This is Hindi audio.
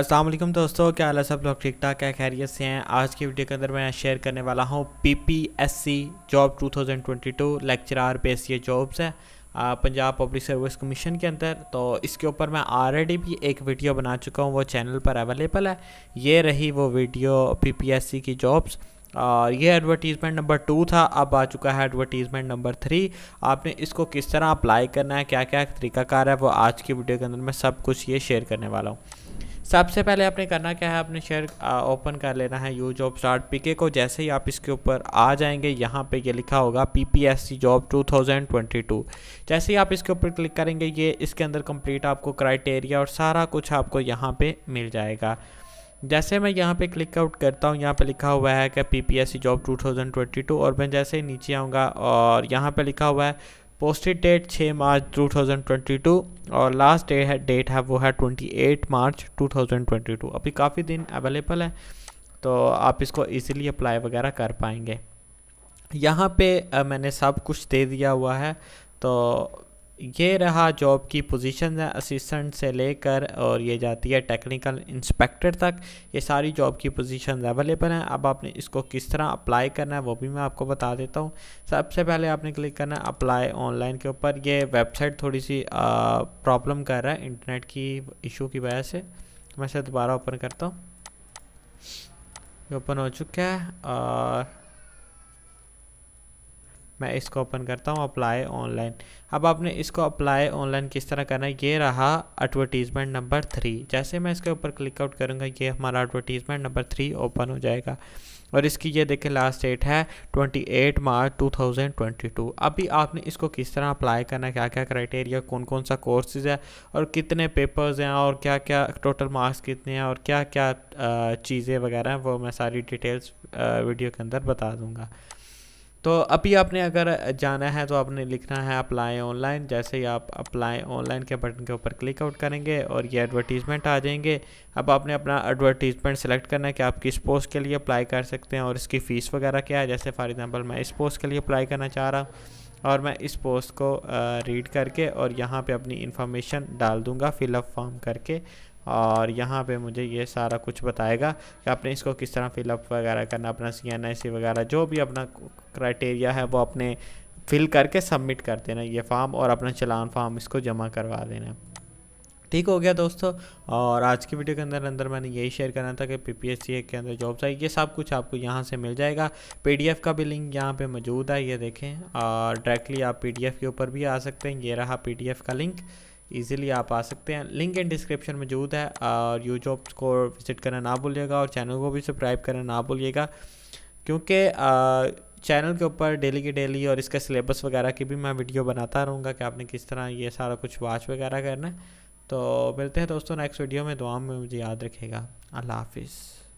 असलम दोस्तों क्या हाल है सब लोग ठीक ठाक है खैरियत से हैं आज की वीडियो के अंदर मैं शेयर करने वाला हूँ P P S C job two thousand twenty two lecturer base ये जॉब्स है पंजाब पब्लिक सर्विस कमीशन के अंदर तो इसके ऊपर मैं ऑलरेडी भी एक वीडियो बना चुका हूँ वो चैनल पर अवेलेबल है ये रही वो video P P S C की जॉब्स और ये एडवर्टीज़मेंट नंबर टू था अब आ चुका है एडवर्टीज़मेंट नंबर थ्री आपने इसको किस तरह अप्लाई करना है क्या क्या तरीकाकार है वो आज की वीडियो के अंदर मैं सब कुछ ये शेयर करने वाला हूँ सबसे पहले आपने करना क्या है आपने शेयर ओपन कर लेना है यू जॉब स्टार्ट पीके को जैसे ही आप इसके ऊपर आ जाएंगे यहाँ पे ये लिखा होगा पीपीएससी जॉब 2022 जैसे ही आप इसके ऊपर क्लिक करेंगे ये इसके अंदर कंप्लीट आपको क्राइटेरिया और सारा कुछ आपको यहाँ पे मिल जाएगा जैसे मैं यहाँ पे क्लिक आउट करता हूँ यहाँ पे लिखा हुआ है कि पी जॉब 2022 और मैं जैसे ही नीचे आऊँगा और यहाँ पे लिखा हुआ है पोस्टेड डेट 6 मार्च 2022 और लास्ट डेट है डेट है वो है 28 मार्च 2022 अभी काफ़ी दिन अवेलेबल है तो आप इसको इजीली अप्लाई वगैरह कर पाएंगे यहाँ पे मैंने सब कुछ दे दिया हुआ है तो ये रहा जॉब की पोजीशन है असिस्टेंट से लेकर और ये जाती है टेक्निकल इंस्पेक्टर तक ये सारी जॉब की पोजीशन अवेलेबल हैं अब आपने इसको किस तरह अप्लाई करना है वो भी मैं आपको बता देता हूँ सबसे पहले आपने क्लिक करना है अप्लाई ऑनलाइन के ऊपर ये वेबसाइट थोड़ी सी प्रॉब्लम कर रहा है इंटरनेट की इशू की वजह से मैं इसे दोबारा ओपन करता हूँ ओपन हो चुका है और मैं इसको ओपन करता हूँ अप्लाई ऑनलाइन अब आपने इसको अप्लाई ऑनलाइन किस तरह करना है ये रहा एडवर्टीज़मेंट नंबर थ्री जैसे मैं इसके ऊपर क्लिकआउट करूँगा ये हमारा एडवर्टीज़मेंट नंबर थ्री ओपन हो जाएगा और इसकी ये देखें लास्ट डेट है 28 मार्च 2022 अभी आपने इसको किस तरह अप्लाई करना है क्या क्या क्राइटेरिया कौन कौन सा कोर्सेज है और कितने पेपर्स हैं और क्या क्या टोटल मार्क्स कितने हैं और क्या क्या चीज़ें वगैरह हैं वो मैं सारी डिटेल्स वीडियो के अंदर बता दूँगा तो अभी आपने अगर जाना है तो आपने लिखना है अप्लाई ऑनलाइन जैसे ही आप अप्लाई ऑनलाइन के बटन के ऊपर क्लिक आउट करेंगे और ये एडवर्टीज़मेंट आ जाएंगे अब आपने अपना एडवर्टीज़मेंट सेलेक्ट करना है कि आप किस पोस्ट के लिए अप्लाई कर सकते हैं और इसकी फ़ीस वगैरह क्या है जैसे फॉर एग्ज़ाम्पल मैं इस पोस्ट के लिए अप्लाई करना चाह रहा हूँ और मैं इस पोस्ट को रीड करके और यहाँ पर अपनी इन्फॉर्मेशन डाल दूँगा फिलअप फॉर्म करके और यहाँ पे मुझे ये सारा कुछ बताएगा कि आपने इसको किस तरह फिलअप वगैरह करना अपना सी एन वगैरह जो भी अपना क्राइटेरिया है वो अपने फिल करके सबमिट कर देना ये फार्म और अपना चलान फार्म इसको जमा करवा देना ठीक हो गया दोस्तों और आज की वीडियो के अंदर अंदर मैंने यही शेयर करना था कि पी पी एस सी के अंदर जॉब चाहिए ये सब कुछ आपको यहाँ से मिल जाएगा पी डी एफ़ का भी लिंक यहाँ पे मौजूद है ये देखें और डायरेक्टली आप पी डी एफ़ के ऊपर भी आ सकते हैं ये रहा पी डी एफ़ का लिंक ईजिली आप आ सकते हैं लिंक इन डिस्क्रिप्शन मौजूद है और यूट्यूब को विज़िट करना ना भूलिएगा और चैनल को भी सब्सक्राइब करना ना भूलिएगा क्योंकि चैनल के ऊपर डेली की डेली और इसका सिलेबस वगैरह की भी मैं वीडियो बनाता रहूँगा कि आपने किस तरह ये सारा कुछ वॉच वगैरह करना है तो मिलते हैं दोस्तों नेक्स्ट वीडियो में दुआ में मुझे याद रखेगा अल्लाह हाफिज़